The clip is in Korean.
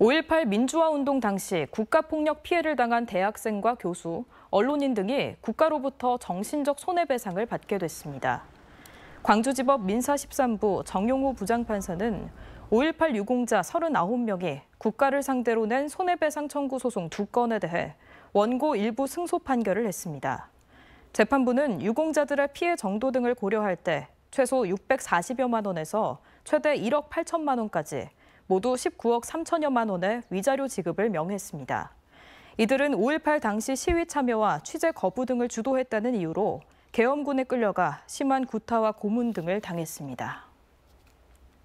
5.18 민주화운동 당시 국가폭력 피해를 당한 대학생과 교수, 언론인 등이 국가로부터 정신적 손해배상을 받게 됐습니다. 광주지법 민사 13부 정용호 부장판사는 5.18 유공자 39명이 국가를 상대로 낸 손해배상 청구 소송 2건에 대해 원고 일부 승소 판결을 했습니다. 재판부는 유공자들의 피해 정도 등을 고려할 때 최소 640여만 원에서 최대 1억 8천만 원까지 모두 19억 3천여만 원의 위자료 지급을 명했습니다. 이들은 5.18 당시 시위 참여와 취재 거부 등을 주도했다는 이유로 계엄군에 끌려가 심한 구타와 고문 등을 당했습니다.